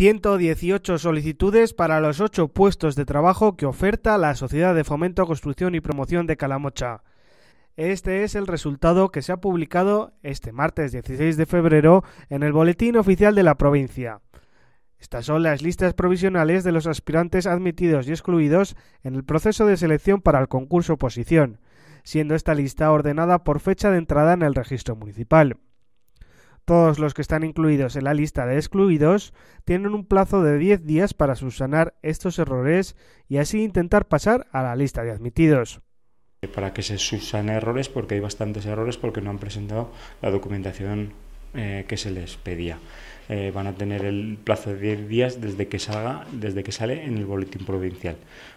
118 solicitudes para los 8 puestos de trabajo que oferta la Sociedad de Fomento, Construcción y Promoción de Calamocha. Este es el resultado que se ha publicado este martes 16 de febrero en el Boletín Oficial de la provincia. Estas son las listas provisionales de los aspirantes admitidos y excluidos en el proceso de selección para el concurso oposición, siendo esta lista ordenada por fecha de entrada en el registro municipal. Todos los que están incluidos en la lista de excluidos tienen un plazo de 10 días para subsanar estos errores y así intentar pasar a la lista de admitidos. Para que se subsanen errores, porque hay bastantes errores porque no han presentado la documentación eh, que se les pedía. Eh, van a tener el plazo de 10 días desde que salga, desde que sale en el boletín provincial.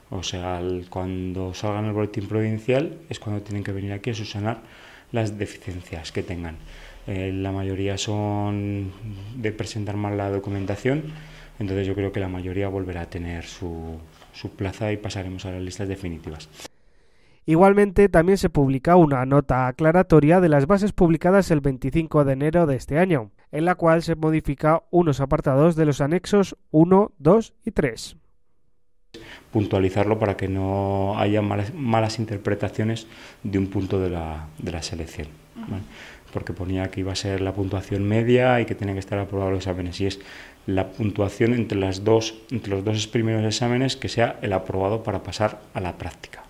O sea, cuando salga en el boletín provincial es cuando tienen que venir aquí a subsanar las deficiencias que tengan. Eh, la mayoría son de presentar mal la documentación, entonces yo creo que la mayoría volverá a tener su, su plaza y pasaremos a las listas definitivas. Igualmente, también se publica una nota aclaratoria de las bases publicadas el 25 de enero de este año, en la cual se modifica unos apartados de los anexos 1, 2 y 3 puntualizarlo para que no haya malas, interpretaciones de un punto de la, de la selección. Porque ponía que iba a ser la puntuación media y que tenían que estar aprobados los exámenes. Y es la puntuación entre, las dos, entre los dos primeros exámenes que sea el aprobado para pasar a la práctica.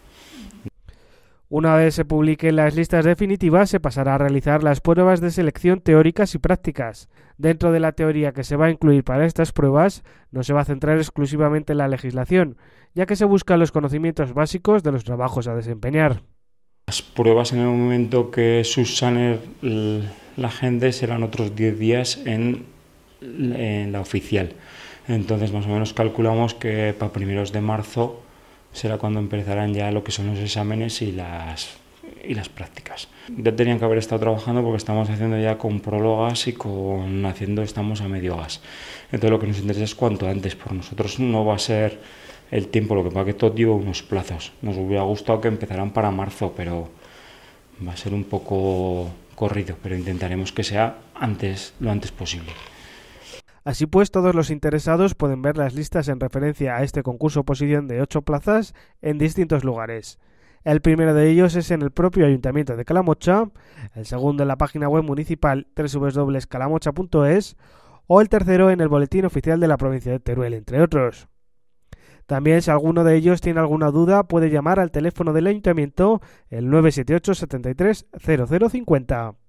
Una vez se publiquen las listas definitivas, se pasará a realizar las pruebas de selección teóricas y prácticas. Dentro de la teoría que se va a incluir para estas pruebas, no se va a centrar exclusivamente en la legislación, ya que se buscan los conocimientos básicos de los trabajos a desempeñar. Las pruebas en el momento que subsane la gente serán otros 10 días en, en la oficial. Entonces, más o menos calculamos que para primeros de marzo será cuando empezarán ya lo que son los exámenes y las, y las prácticas. Ya tenían que haber estado trabajando porque estamos haciendo ya con prólogas y con haciendo estamos a medio gas. Entonces lo que nos interesa es cuanto antes, por nosotros no va a ser el tiempo, lo que pasa que todo lleva unos plazos. Nos hubiera gustado que empezaran para marzo, pero va a ser un poco corrido, pero intentaremos que sea antes, lo antes posible. Así pues, todos los interesados pueden ver las listas en referencia a este concurso posición de ocho plazas en distintos lugares. El primero de ellos es en el propio Ayuntamiento de Calamocha, el segundo en la página web municipal www.calamocha.es o el tercero en el Boletín Oficial de la Provincia de Teruel, entre otros. También si alguno de ellos tiene alguna duda puede llamar al teléfono del ayuntamiento el 978 73 0050.